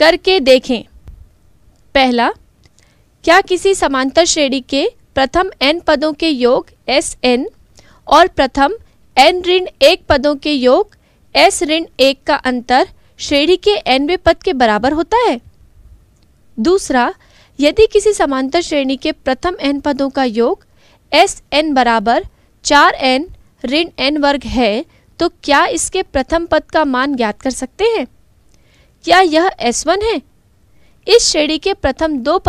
करके देखें पहला क्या किसी समांतर श्रेणी के प्रथम n पदों के योग एस एन और प्रथम n ऋण एक पदों के योग एस ऋण एक का अंतर श्रेणी के एनवे पद के बराबर होता है दूसरा यदि किसी समांतर श्रेणी के प्रथम n पदों का योग एस एन बराबर चार एन ऋण एन वर्ग है तो क्या इसके प्रथम पद का मान ज्ञात कर सकते हैं क्या यह S1 है इस श्रेणी के प्रथम दो पद